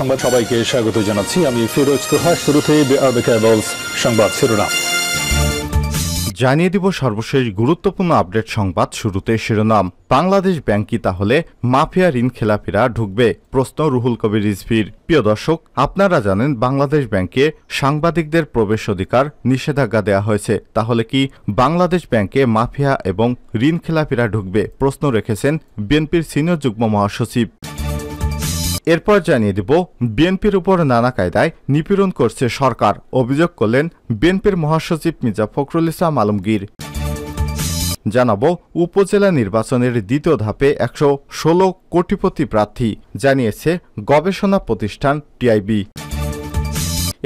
সংবাদ সবাইকে স্বাগত জানাচ্ছি আমি ফিরোজ তোহা শুরুতে সংবাদ শিরোনাম জানিয়ে দিব সর্বশেষ গুরুত্বপূর্ণ আপডেট সংবাদ শুরুতে শিরোনাম বাংলাদেশ ব্যাংকই তাহলে মাফিয়া ঋণ খেলাফিরা ঢুকবে প্রশ্ন রুহুল কবির রিজভির প্রিয় দর্শক আপনারা জানেন বাংলাদেশ ব্যাংকে সাংবাদিকদের প্রবেশ অধিকার নিষেধাজ্ঞা দেওয়া হয়েছে তাহলে কি বাংলাদেশ ব্যাংকে মাফিয়া এবং ঋণ খেলাফিরা ঢুকবে প্রশ্ন রেখেছেন বিএনপির সিনিয়র যুগ্ম মহাসচিব এরপর জানিয়ে দেব বিএনপির উপর নানা কায়দায় নিপীড়ন করছে সরকার অভিযোগ করলেন বিএনপির মহাসচিব মির্জা ফখরুল ইসলাম আলমগীর জানাবো উপজেলা নির্বাচনের দ্বিতীয় ধাপে একশো ষোলো কোটিপতি প্রার্থী জানিয়েছে গবেষণা প্রতিষ্ঠান টিআইবি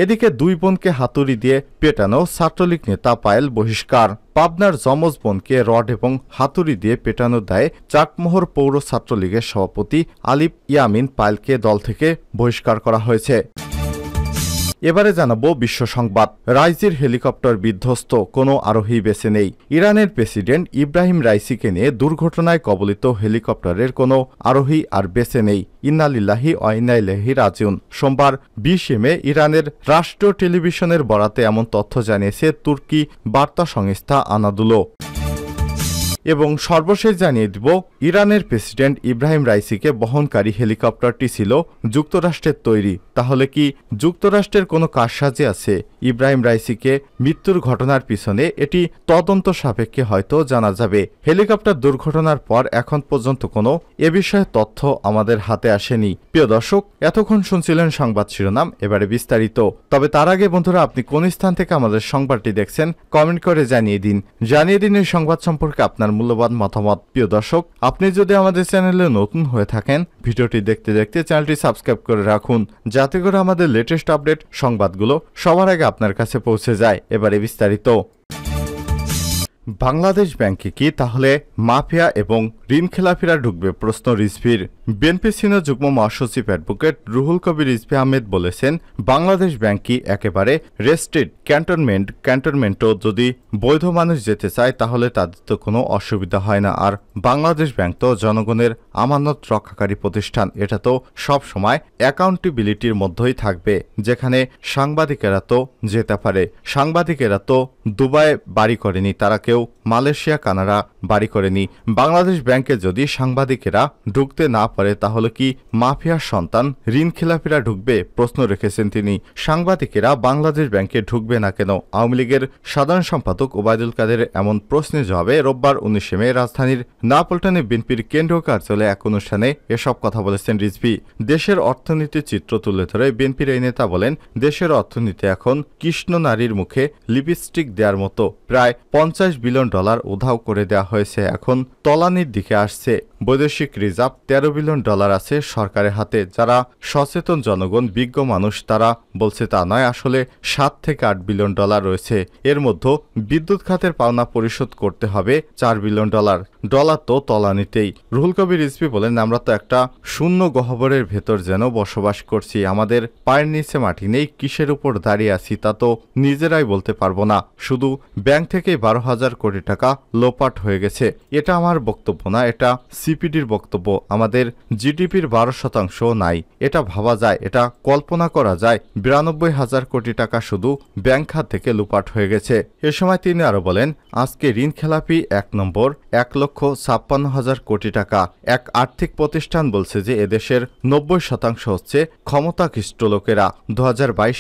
এদিকে দুই বোনকে হাতুড়ি দিয়ে পেটানো ছাত্রলীগ নেতা পায়েল বহিষ্কার পাবনার জমজ বোনকে রড এবং হাতুড়ি দিয়ে পেটানো দায়ে চাকমোহর পৌর ছাত্রলীগের সভাপতি আলিফ ইয়ামিন পায়েলকে দল থেকে বহিষ্কার করা হয়েছে এবারে জানাবো বিশ্ব সংবাদ রাইজির হেলিকপ্টার বিধ্বস্ত কোনো আরোহী বেছে নেই ইরানের প্রেসিডেন্ট ইব্রাহিম রাইসিকে নিয়ে দুর্ঘটনায় কবলিত হেলিকপ্টারের কোনো আরোহী আর বেছে নেই ইন্নালিল্লাহি অইনাইলেহি রাজিউন সোমবার বিশ মে ইরানের রাষ্ট্রীয় টেলিভিশনের বরাতে এমন তথ্য জানিয়েছে তুর্কি বার্তা সংস্থা আনাদুলো এবং সর্বশেষ জানিয়ে দিব ইরানের প্রেসিডেন্ট ইব্রাহিম রাইসিকে বহনকারী হেলিকপ্টারটি ছিল যুক্তরাষ্ট্রের তৈরি তাহলে কি যুক্তরাষ্ট্রের কোনো কারসাজি আছে ইব্রাহিম রাইসিকে মৃত্যুর ঘটনার পিছনে এটি তদন্ত সাপেক্ষে হয়তো জানা যাবে হেলিকপ্টার দুর্ঘটনার পর এখন পর্যন্ত কোনো এ বিষয়ে তথ্য আমাদের হাতে আসেনি প্রিয় দর্শক এতক্ষণ শুনছিলেন সংবাদ শিরোনাম এবারে বিস্তারিত তবে তার আগে বন্ধুরা আপনি কোন স্থান থেকে আমাদের সংবাদটি দেখছেন কমেন্ট করে জানিয়ে দিন জানিয়ে দিন এই সংবাদ সম্পর্কে আপনার মূল্যবান মতামত প্রিয় দর্শক আপনি যদি আমাদের চ্যানেলে নতুন হয়ে থাকেন ভিডিওটি দেখতে দেখতে চ্যানেলটি সাবস্ক্রাইব করে রাখুন যাতে করে আমাদের লেটেস্ট আপডেট সংবাদগুলো সবার আগে আপনার কাছে পৌঁছে যায় এবারে বিস্তারিত বাংলাদেশ ব্যাংকে কি তাহলে মাফিয়া এবং ঋণ খেলাফিরা ঢুকবে প্রশ্ন রিসভির বিএনপি সিনিয়র যুগ্ম মহাসচিব অ্যাডভোকেট রুহুল কবির ইসফি আহমেদ বলেছেন বাংলাদেশ ব্যাংকই একেবারে রেস্টেড ক্যান্টনমেন্ট ক্যান্টনমেন্টও যদি বৈধ মানুষ যেতে চায় তাহলে তাদের তো কোনো অসুবিধা হয় না আর বাংলাদেশ ব্যাংক তো জনগণের আমানত রক্ষাকারী প্রতিষ্ঠান এটা তো সবসময় অ্যাকাউন্টেবিলিটির মধ্যেই থাকবে যেখানে সাংবাদিকেরা তো যেতে পারে সাংবাদিকেরা তো দুবাই বাড়ি করেনি তারা কেউ মালয়েশিয়া কানাডা বাড়ি করেনি বাংলাদেশ ব্যাংকে যদি সাংবাদিকেরা ঢুকতে না পারে তাহলে কি মাফিয়ার সন্তান ঋণ খেলাফিরা ঢুকবে প্রশ্ন রেখেছেন তিনি সাংবাদিকেরা বাংলাদেশ ব্যাংকে ঢুকবে না কেন আওয়ামী লীগের সাধারণ সম্পাদক ওবায়দুল কাদের এমন প্রশ্নের জবাবে রোববার উনিশে মে রাজধানীর নাপল্টনে বিএনপির কেন্দ্রীয় কার্যালয়ে এক অনুষ্ঠানে এসব কথা বলেছেন রিজভি দেশের অর্থনীতির চিত্র তুলে ধরে বিএনপির এই নেতা বলেন দেশের অর্থনীতি এখন কৃষ্ণ নারীর মুখে লিপস্টিক দেওয়ার মতো প্রায় পঞ্চাশ বিলিয়ন ডলার উধাও করে দেওয়া হয়েছে এখন তলানির দিকে আসছে বৈদেশিক রিজার্ভ তেরো বিলিয়ন বিলিয়ন ডলার আছে সরকারের হাতে যারা সচেতন জনগণ বিজ্ঞ মানুষ তারা বলছে তা নয় আসলে সাত থেকে আট বিলিয়ন ডলার রয়েছে এর মধ্যে বিদ্যুৎ খাতের পাওনা পরিশোধ করতে হবে চার বিলিয়ন ডলার ডলার তো তলানিতেই রুহুল কবির রিজভি বলেন আমরা তো একটা শূন্য গহ্বরের ভেতর যেন বসবাস করছি আমাদের পায়ের নিচে মাটি নেই কিসের উপর দাঁড়িয়ে আছি তা তো নিজেরাই বলতে পারবো না শুধু ব্যাংক থেকে বারো হাজার কোটি টাকা লোপাট হয়ে গেছে এটা আমার বক্তব্য না এটা সিপিডির বক্তব্য আমাদের জিডিপির বারো শতাংশ নাই এটা ভাবা যায় এটা কল্পনা করা যায় বিরানব্বই হাজার কোটি টাকা শুধু ব্যাংক খাত থেকে লোপাট হয়ে গেছে এ সময় তিনি আরও বলেন আজকে ঋণ খেলাপি এক নম্বর এক লক্ষ লক্ষ ছাপ্পান্ন হাজার কোটি টাকা এক আর্থিক প্রতিষ্ঠান বলছে যে এদেশের নব্বই শতাংশ হচ্ছে ক্ষমতাকৃষ্ট লোকেরা দু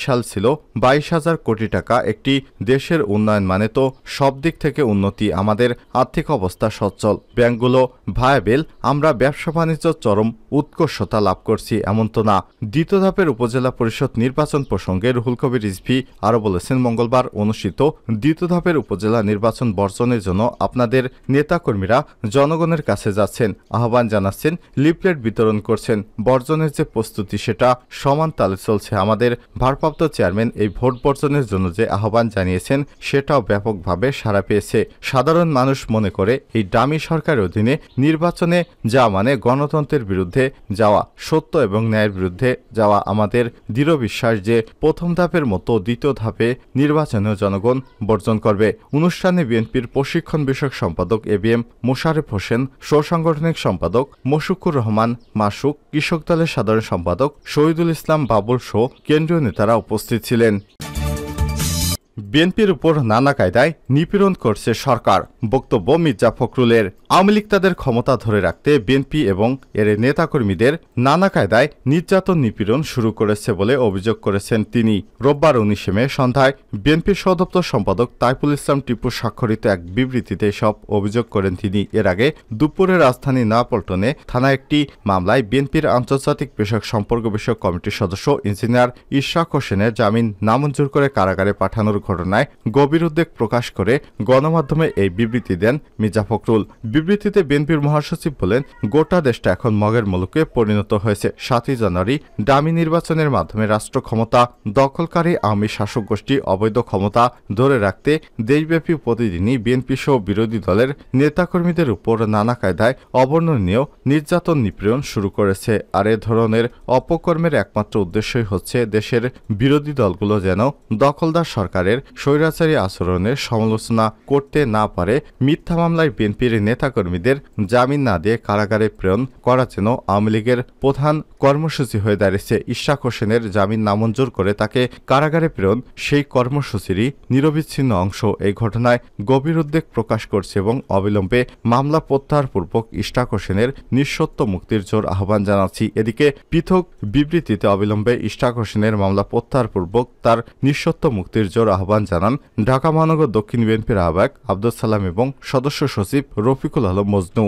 সাল ছিল বাইশ হাজার কোটি টাকা একটি দেশের উন্নয়ন মানে তো সব দিক থেকে উন্নতি আমাদের আর্থিক অবস্থা সচ্ছল ব্যাংকগুলো ভায়াবেল আমরা ব্যবসা বাণিজ্য চরম উৎকর্ষতা লাভ করছি এমন তো না দ্বিতীয় ধাপের উপজেলা পরিষদ নির্বাচন প্রসঙ্গে রুহুল কবির রিজভি আরও বলেছেন মঙ্গলবার অনুষ্ঠিত দ্বিতীয় ধাপের উপজেলা নির্বাচন বর্জনের জন্য আপনাদের নেতাকর্মীরা জনগণের কাছে যাচ্ছেন আহ্বান জানাচ্ছেন লিফলেট বিতরণ করছেন বর্জনের যে প্রস্তুতি সেটা সমান তালে চলছে আমাদের ভারপ্রাপ্ত চেয়ারম্যান এই ভোট বর্জনের জন্য যে আহ্বান জানিয়েছেন সেটাও ব্যাপকভাবে সাড়া পেয়েছে সাধারণ মানুষ মনে করে এই ডামি সরকারের অধীনে নির্বাচনে যা মানে গণতন্ত্রের বিরুদ্ধে যাওয়া সত্য এবং ন্যায়ের বিরুদ্ধে যাওয়া আমাদের দৃঢ় বিশ্বাস যে প্রথম ধাপের মতো দ্বিতীয় ধাপে নির্বাচনেও জনগণ বর্জন করবে অনুষ্ঠানে বিএনপির প্রশিক্ষণ বিষয়ক সম্পাদক এবিএম এম মোশারেফ হোসেন সহসাংগঠনিক সম্পাদক মশুকুর রহমান মাসুক কৃষক দলের সাধারণ সম্পাদক শহীদুল ইসলাম বাবুল সহ কেন্দ্রীয় নেতারা উপস্থিত ছিলেন বিএনপির উপর নানা কায়দায় নিপীড়ন করছে সরকার বক্তব্য মির্জা ফখরুলের আওয়ামী লীগ তাদের ক্ষমতা ধরে রাখতে বিএনপি এবং এর নেতাকর্মীদের নানা কায়দায় নির্যাতন নিপীড়ন শুরু করেছে বলে অভিযোগ করেছেন তিনি রোববার উনিশে মে সন্ধ্যায় বিএনপির সদপ্তর সম্পাদক তাইফুল ইসলাম টিপু স্বাক্ষরিত এক বিবৃতিতে সব অভিযোগ করেন তিনি এর আগে দুপুরে রাজধানী নাপল্টনে থানা একটি মামলায় বিএনপির আন্তর্জাতিক বিষয়ক সম্পর্ক বিষয়ক কমিটির সদস্য ইঞ্জিনিয়ার ইশাক হোসেনের জামিন নামঞ্জুর করে কারাগারে পাঠানোর ঘটনায় গভীর উদ্বেগ প্রকাশ করে গণমাধ্যমে এই বিবৃতি দেন মির্জা ফখরুল বিবৃতিতে বিএনপির মহাসচিব বলেন গোটা দেশটা এখন মগের মুলুকে পরিণত হয়েছে সাতই জানুয়ারি দামি নির্বাচনের মাধ্যমে রাষ্ট্র ক্ষমতা দখলকারী আওয়ামী শাসক গোষ্ঠী অবৈধ ক্ষমতা ধরে রাখতে দেশব্যাপী প্রতিদিনই বিএনপি সহ বিরোধী দলের নেতাকর্মীদের উপর নানা কায়দায় অবর্ণনীয় নির্যাতন নিপীড়ন শুরু করেছে আর এ ধরনের অপকর্মের একমাত্র উদ্দেশ্যই হচ্ছে দেশের বিরোধী দলগুলো যেন দখলদার সরকারের সরকারের স্বৈরাচারী আচরণের সমালোচনা করতে না পারে মিথ্যা মামলায় বিএনপির নেতাকর্মীদের জামিন না দিয়ে কারাগারে প্রেরণ করা যেন আওয়ামী লীগের প্রধান কর্মসূচি হয়ে দাঁড়িয়েছে ইশাক হোসেনের জামিন নামঞ্জুর করে তাকে কারাগারে প্রেরণ সেই কর্মসূচিরই নিরবিচ্ছিন্ন অংশ এই ঘটনায় গভীর উদ্বেগ প্রকাশ করছে এবং অবিলম্বে মামলা প্রত্যাহারপূর্বক ইশাক হোসেনের নিঃসত্ব মুক্তির জোর আহ্বান জানাচ্ছি এদিকে পৃথক বিবৃতিতে অবিলম্বে ইশাক হোসেনের মামলা প্রত্যাহারপূর্বক তার নিঃসত্ব মুক্তির জোর আহ্বান আহ্বান জানান ঢাকা মহানগর দক্ষিণ বিএনপির আহ্বায়ক আব্দুল সালাম এবং সদস্য সচিব রফিকুল আলম মজনু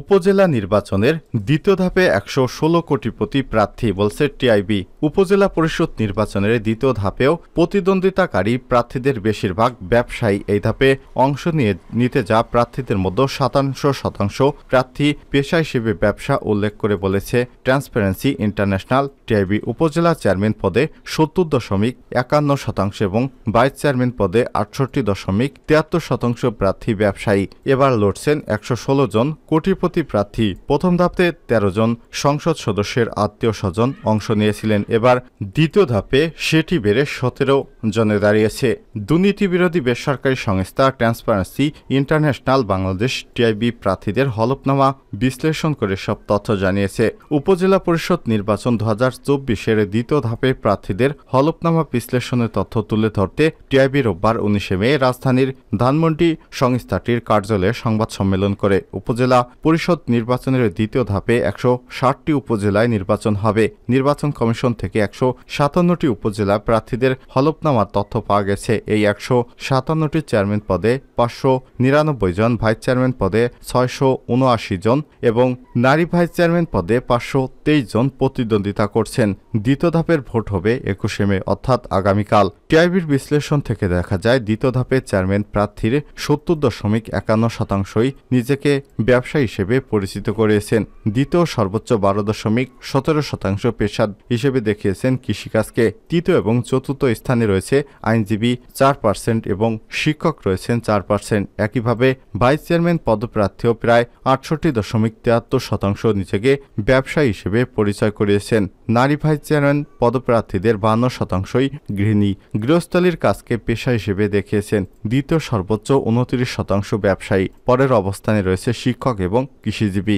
উপজেলা নির্বাচনের দ্বিতীয় ধাপে একশো ষোলো কোটি প্রতি প্রার্থী বলছে টিআইবি উপজেলা পরিষদ নির্বাচনের দ্বিতীয় ধাপেও প্রতিদ্বন্দ্বিতাকারী প্রার্থীদের বেশিরভাগ ব্যবসায়ী এই ধাপে অংশ নিয়ে নিতে যা প্রার্থীদের মধ্যে সাতাংশ শতাংশ প্রার্থী পেশা হিসেবে ব্যবসা উল্লেখ করে বলেছে ট্রান্সপারেন্সি ইন্টারন্যাশনাল টিআইবি উপজেলা চেয়ারম্যান পদে সত্তর দশমিক একান্ন শতাংশ এবং ভাইস চেয়ারম্যান পদে আটষট্টি দশমিক তিয়াত্তর শতাংশ প্রার্থী ব্যবসায়ী এবার লড়ছেন একশো ষোলো জন কোটি বাচস্পতি প্রার্থী প্রথম ধাপে ১৩ জন সংসদ সদস্যের আত্মীয় স্বজন অংশ নিয়েছিলেন এবার দ্বিতীয় ধাপে সেটি বেড়ে সতেরো জনে দাঁড়িয়েছে দুর্নীতিবিরোধী বেসরকারি সংস্থা ট্রান্সপারেন্সি ইন্টারন্যাশনাল বাংলাদেশ টিআইবি প্রার্থীদের হলফনামা বিশ্লেষণ করে সব তথ্য জানিয়েছে উপজেলা পরিষদ নির্বাচন দু হাজার চব্বিশের দ্বিতীয় ধাপে প্রার্থীদের হলফনামা বিশ্লেষণের তথ্য তুলে ধরতে টিআইবি রোববার উনিশে মে রাজধানীর ধানমন্ডি সংস্থাটির কার্যালয়ে সংবাদ সম্মেলন করে উপজেলা পরিষদ নির্বাচনের দ্বিতীয় ধাপে একশো ষাটটি উপজেলায় নির্বাচন হবে নির্বাচন কমিশন থেকে একশো সাতান্নটি উপজেলা প্রার্থীদের হলফনামার তথ্য পাওয়া গেছে এই একশো সাতান্নটি চেয়ারম্যান পদে পাঁচশো নিরানব্বই জন ভাইস চেয়ারম্যান পদে ছয়শো উনআশি জন এবং নারী ভাইস চেয়ারম্যান পদে পাঁচশো তেইশ জন প্রতিদ্বন্দ্বিতা করছেন দ্বিতীয় ধাপের ভোট হবে একুশে মে অর্থাৎ আগামীকাল টিআইবির বিশ্লেষণ থেকে দেখা যায় দ্বিতীয় ধাপে চেয়ারম্যান প্রার্থীর সত্তর দশমিক একান্ন শতাংশই নিজেকে ব্যবসায়ী হিসেবে পরিচিত করিয়েছেন দ্বিতীয় সর্বোচ্চ বারো দশমিক সতেরো শতাংশ পেশাদ হিসেবে দেখিয়েছেন কৃষিকাজকে তৃতীয় এবং চতুর্থ স্থানে রয়েছে আইনজীবী চার পার্সেন্ট এবং শিক্ষক রয়েছেন চার পার্সেন্ট একইভাবে ভাইস চেয়ারম্যান পদপ্রার্থীও প্রায় আটষট্টি দশমিক তিয়াত্তর শতাংশ নিজেকে ব্যবসায়ী হিসেবে পরিচয় করিয়েছেন নারী ভাইস চেয়ারম্যান পদপ্রার্থীদের বান্ন শতাংশই গৃহিণী গৃহস্থলীর কাজকে পেশা হিসেবে দেখিয়েছেন দ্বিতীয় সর্বোচ্চ উনত্রিশ শতাংশ ব্যবসায়ী পরের অবস্থানে রয়েছে শিক্ষক এবং কৃষিজীবী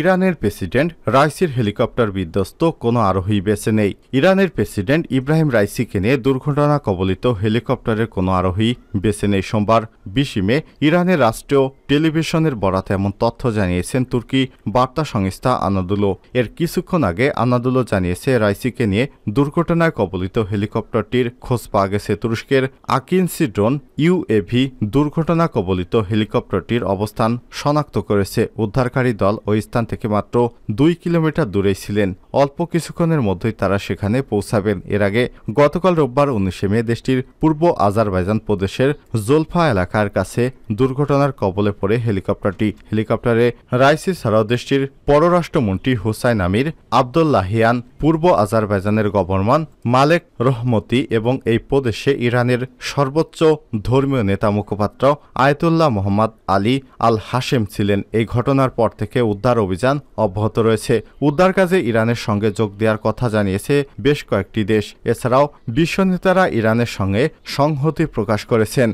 ইরানের প্রেসিডেন্ট রাইসির হেলিকপ্টার বিধ্বস্ত কোনো আরোহী বেছে নেই ইরানের প্রেসিডেন্ট ইব্রাহিম রাইসিকে নিয়ে দুর্ঘটনা কবলিত হেলিকপ্টারের কোনো আরোহী বেছে নেই সোমবার বিশে মে ইরানের রাষ্ট্রীয় টেলিভিশনের বরাতে এমন তথ্য জানিয়েছেন তুর্কি বার্তা সংস্থা আনাদুলো এর কিছুক্ষণ আগে আনাদুলো জানিয়েছে রাইসিকে নিয়ে দুর্ঘটনায় কবলিত হেলিকপ্টারটির খোঁজ পাওয়া গেছে তুরস্কের আকিনসি ড্রোন ইউএভি দুর্ঘটনা কবলিত হেলিকপ্টারটির অবস্থান শনাক্ত করেছে উদ্ধারকারী দল ওই স্থান স্থান থেকে মাত্র দুই কিলোমিটার দূরেই ছিলেন অল্প কিছুক্ষণের মধ্যেই তারা সেখানে পৌঁছাবেন এর আগে গতকাল রোববার উনিশে মে দেশটির পূর্ব আজারবাইজান প্রদেশের জোলফা এলাকার কাছে দুর্ঘটনার কবলে পড়ে হেলিকপ্টারটি হেলিকপ্টারে রাইসি ছাড়াও দেশটির পররাষ্ট্রমন্ত্রী হুসাইন আমির আবদুল্লাহিয়ান পূর্ব আজারবাইজানের গভর্নমান মালেক রহমতি এবং এই প্রদেশে ইরানের সর্বোচ্চ ধর্মীয় নেতা মুখপাত্র আয়তুল্লাহ মোহাম্মদ আলী আল হাশেম ছিলেন এই ঘটনার পর থেকে উদ্ধার অভিযান অব্যাহত রয়েছে উদ্ধার কাজে ইরানের সঙ্গে যোগ দেওয়ার কথা জানিয়েছে বেশ কয়েকটি দেশ এছাড়াও বিশ্ব নেতারা ইরানের সঙ্গে সংহতি প্রকাশ করেছেন